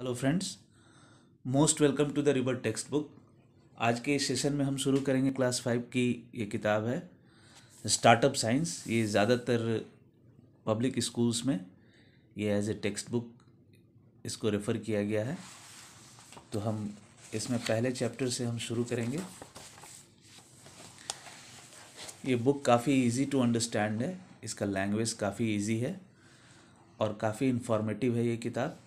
hello friends most welcome to the river text book आज के इस सेशन में हम शुरू करेंगे क्लास फाइव की ये किताब है स्टार्टअप साइंस ये ज़्यादातर पब्लिक स्कूल्स में ये एज ए टेक्स्ट बुक इसको रेफ़र किया गया है तो हम इसमें पहले चैप्टर से हम शुरू करेंगे ये बुक काफ़ी इजी टू अंडरस्टैंड है इसका लैंग्वेज काफ़ी इजी है और काफ़ी इन्फॉर्मेटिव है ये किताब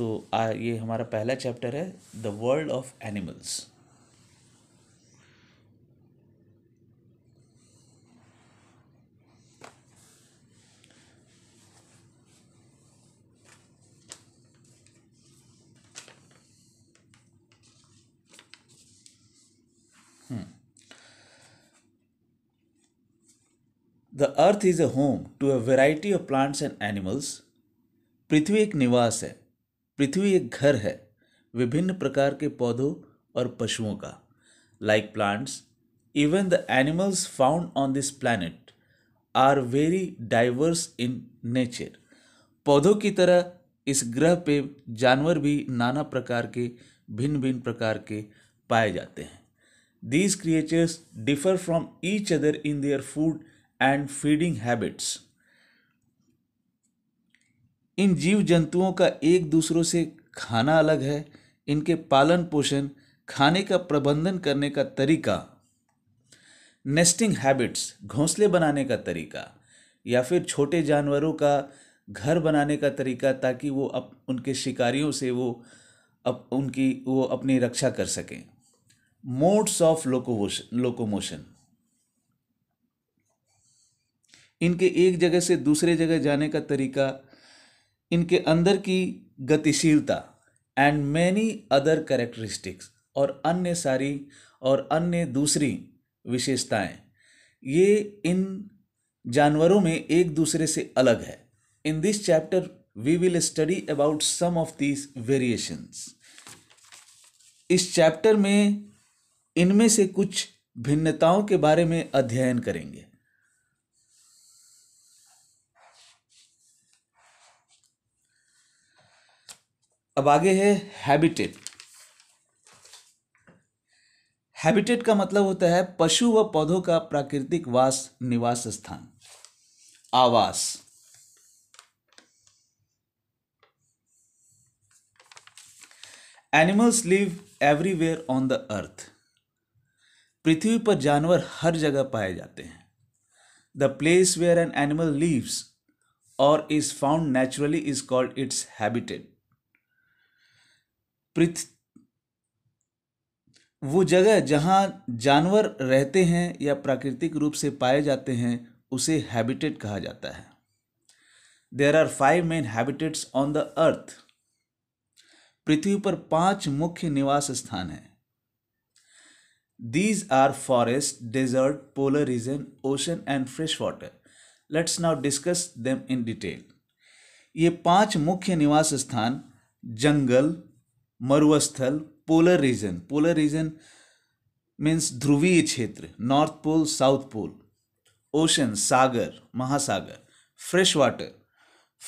तो आ ये हमारा पहला चैप्टर है the world of animals the earth is a home to a variety of plants and animals पृथ्वी एक निवास है पृथ्वी एक घर है विभिन्न प्रकार के पौधों और पशुओं का like plants even the animals found on this planet are very diverse in nature पौधों की तरह इस ग्रह पे जानवर भी नाना प्रकार के भिन्न भिन्न प्रकार के पाए जाते हैं these creatures differ from each other in their food and feeding habits इन जीव जंतुओं का एक दूसरों से खाना अलग है इनके पालन पोषण खाने का प्रबंधन करने का तरीका नेस्टिंग हैबिट्स घोंसले बनाने का तरीका या फिर छोटे जानवरों का घर बनाने का तरीका ताकि वो अप उनके शिकारियों से वो अप उनकी वो अपनी रक्षा कर सकें मोड्स ऑफ लोकोमोशन लोकोमोशन इनके एक जगह से दूसरे जगह जाने का तरीका इनके अंदर की गतिशीलता एंड मैनी अदर कैरेक्टरिस्टिक्स और अन्य सारी और अन्य दूसरी विशेषताएं ये इन जानवरों में एक दूसरे से अलग है in this chapter we will study about some of these variations इस चैप्टर में इनमें से कुछ भिन्नताओं के बारे में अध्ययन करेंगे अब आगे है हैबिटेट हैबिटेट का मतलब होता है पशु व पौधों का प्राकृतिक वास निवास स्थान आवास animals live everywhere on the earth पृथ्वी पर जानवर हर जगह पाए जाते हैं the place where an animal lives or is found naturally is called its habitat पृथ वो जगह जहाँ जानवर रहते हैं या प्राकृतिक रूप से पाए जाते हैं उसे हैबिटेट कहा जाता है there are five main habitats on the earth पृथ्वी पर पांच मुख्य निवास स्थान हैं these are forest desert polar region ocean and fresh water let's now discuss them in detail ये पांच मुख्य निवास स्थान जंगल मरुस्थल polar region polar region means ध्रुवीय क्षेत्र north pole south pole ocean सागर महासागर fresh water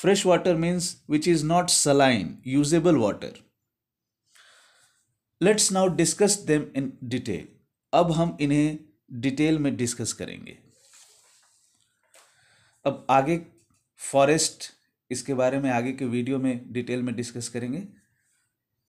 fresh water means which is not saline usable water let's now discuss them in detail अब हम इन्हें डिटेल में डिस्कस करेंगे अब आगे फॉरेस्ट इसके बारे में आगे के वीडियो में डिटेल में डिस्कस करेंगे